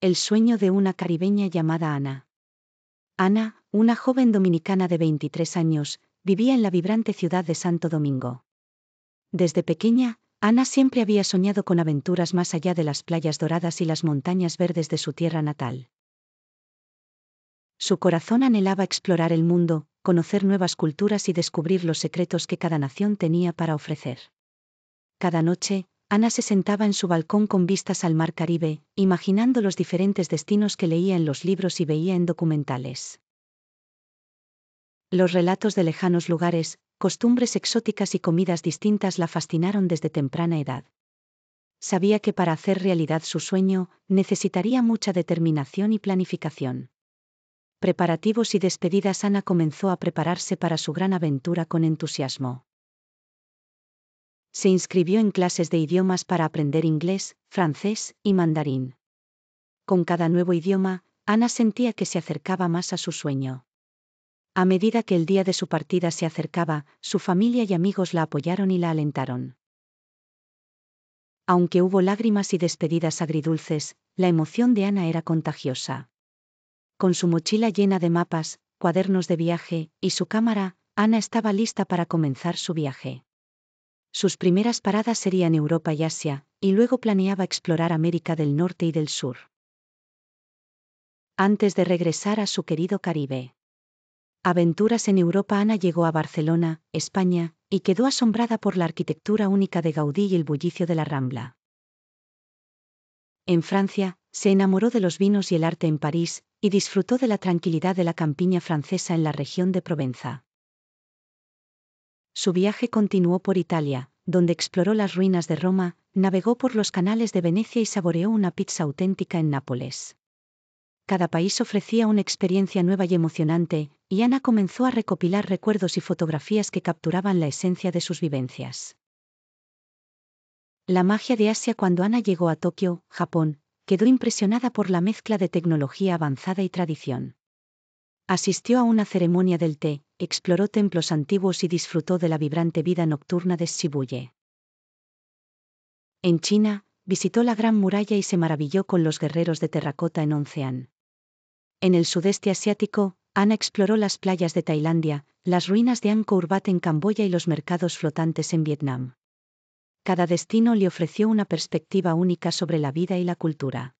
El sueño de una caribeña llamada Ana. Ana, una joven dominicana de 23 años, vivía en la vibrante ciudad de Santo Domingo. Desde pequeña, Ana siempre había soñado con aventuras más allá de las playas doradas y las montañas verdes de su tierra natal. Su corazón anhelaba explorar el mundo, conocer nuevas culturas y descubrir los secretos que cada nación tenía para ofrecer. Cada noche, Ana se sentaba en su balcón con vistas al mar Caribe, imaginando los diferentes destinos que leía en los libros y veía en documentales. Los relatos de lejanos lugares, costumbres exóticas y comidas distintas la fascinaron desde temprana edad. Sabía que para hacer realidad su sueño, necesitaría mucha determinación y planificación. Preparativos y despedidas Ana comenzó a prepararse para su gran aventura con entusiasmo se inscribió en clases de idiomas para aprender inglés, francés y mandarín. Con cada nuevo idioma, Ana sentía que se acercaba más a su sueño. A medida que el día de su partida se acercaba, su familia y amigos la apoyaron y la alentaron. Aunque hubo lágrimas y despedidas agridulces, la emoción de Ana era contagiosa. Con su mochila llena de mapas, cuadernos de viaje y su cámara, Ana estaba lista para comenzar su viaje. Sus primeras paradas serían Europa y Asia, y luego planeaba explorar América del Norte y del Sur. Antes de regresar a su querido Caribe. Aventuras en Europa Ana llegó a Barcelona, España, y quedó asombrada por la arquitectura única de Gaudí y el bullicio de la Rambla. En Francia, se enamoró de los vinos y el arte en París, y disfrutó de la tranquilidad de la campiña francesa en la región de Provenza. Su viaje continuó por Italia, donde exploró las ruinas de Roma, navegó por los canales de Venecia y saboreó una pizza auténtica en Nápoles. Cada país ofrecía una experiencia nueva y emocionante, y Ana comenzó a recopilar recuerdos y fotografías que capturaban la esencia de sus vivencias. La magia de Asia cuando Ana llegó a Tokio, Japón, quedó impresionada por la mezcla de tecnología avanzada y tradición. Asistió a una ceremonia del té, exploró templos antiguos y disfrutó de la vibrante vida nocturna de Shibuye. En China, visitó la Gran Muralla y se maravilló con los guerreros de terracota en Oncean. En el sudeste asiático, Ana exploró las playas de Tailandia, las ruinas de Angkor Wat en Camboya y los mercados flotantes en Vietnam. Cada destino le ofreció una perspectiva única sobre la vida y la cultura.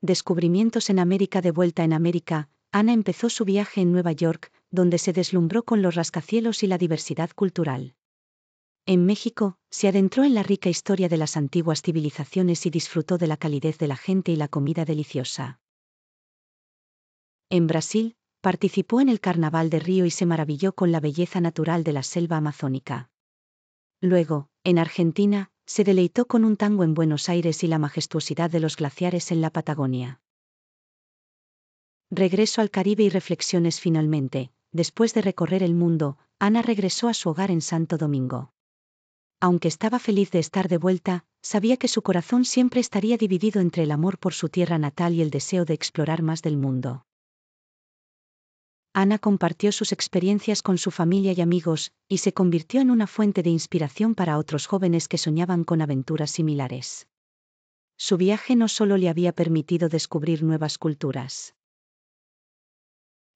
Descubrimientos en América de vuelta en América, Ana empezó su viaje en Nueva York, donde se deslumbró con los rascacielos y la diversidad cultural. En México, se adentró en la rica historia de las antiguas civilizaciones y disfrutó de la calidez de la gente y la comida deliciosa. En Brasil, participó en el Carnaval de Río y se maravilló con la belleza natural de la selva amazónica. Luego, en Argentina, se deleitó con un tango en Buenos Aires y la majestuosidad de los glaciares en la Patagonia. Regreso al Caribe y reflexiones finalmente. Después de recorrer el mundo, Ana regresó a su hogar en Santo Domingo. Aunque estaba feliz de estar de vuelta, sabía que su corazón siempre estaría dividido entre el amor por su tierra natal y el deseo de explorar más del mundo. Ana compartió sus experiencias con su familia y amigos, y se convirtió en una fuente de inspiración para otros jóvenes que soñaban con aventuras similares. Su viaje no solo le había permitido descubrir nuevas culturas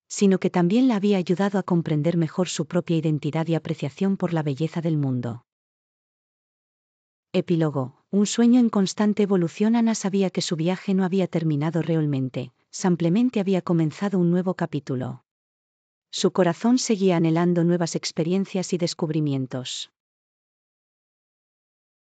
sino que también la había ayudado a comprender mejor su propia identidad y apreciación por la belleza del mundo. Epílogo. Un sueño en constante evolución. Ana sabía que su viaje no había terminado realmente, simplemente había comenzado un nuevo capítulo. Su corazón seguía anhelando nuevas experiencias y descubrimientos.